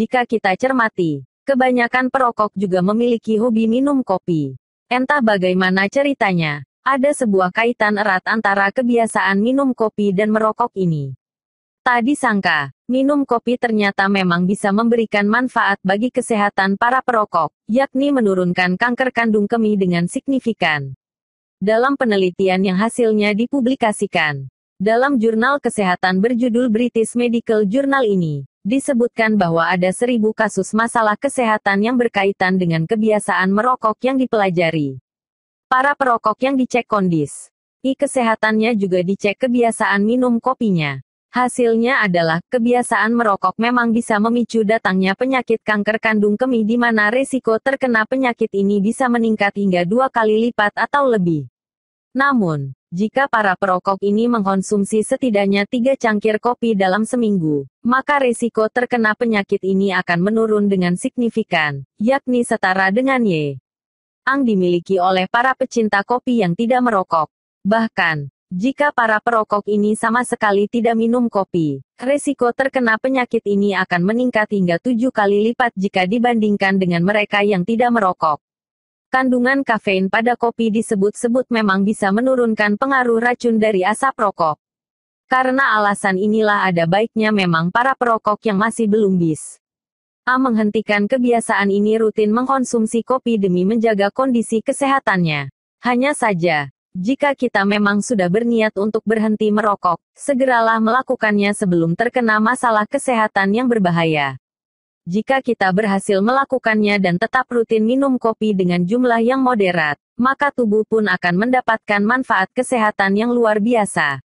Jika kita cermati, kebanyakan perokok juga memiliki hobi minum kopi. Entah bagaimana ceritanya, ada sebuah kaitan erat antara kebiasaan minum kopi dan merokok ini. Tadi sangka, minum kopi ternyata memang bisa memberikan manfaat bagi kesehatan para perokok, yakni menurunkan kanker kandung kemih dengan signifikan. Dalam penelitian yang hasilnya dipublikasikan dalam jurnal kesehatan berjudul British Medical Journal ini, disebutkan bahwa ada seribu kasus masalah kesehatan yang berkaitan dengan kebiasaan merokok yang dipelajari. Para perokok yang dicek kondis, i kesehatannya juga dicek kebiasaan minum kopinya. Hasilnya adalah, kebiasaan merokok memang bisa memicu datangnya penyakit kanker kandung kemih di mana resiko terkena penyakit ini bisa meningkat hingga dua kali lipat atau lebih. Namun, jika para perokok ini mengkonsumsi setidaknya tiga cangkir kopi dalam seminggu, maka risiko terkena penyakit ini akan menurun dengan signifikan, yakni setara dengan Y. Ang dimiliki oleh para pecinta kopi yang tidak merokok. Bahkan, jika para perokok ini sama sekali tidak minum kopi, risiko terkena penyakit ini akan meningkat hingga tujuh kali lipat jika dibandingkan dengan mereka yang tidak merokok. Kandungan kafein pada kopi disebut-sebut memang bisa menurunkan pengaruh racun dari asap rokok. Karena alasan inilah ada baiknya memang para perokok yang masih belum bis. A menghentikan kebiasaan ini rutin mengkonsumsi kopi demi menjaga kondisi kesehatannya. Hanya saja, jika kita memang sudah berniat untuk berhenti merokok, segeralah melakukannya sebelum terkena masalah kesehatan yang berbahaya. Jika kita berhasil melakukannya dan tetap rutin minum kopi dengan jumlah yang moderat, maka tubuh pun akan mendapatkan manfaat kesehatan yang luar biasa.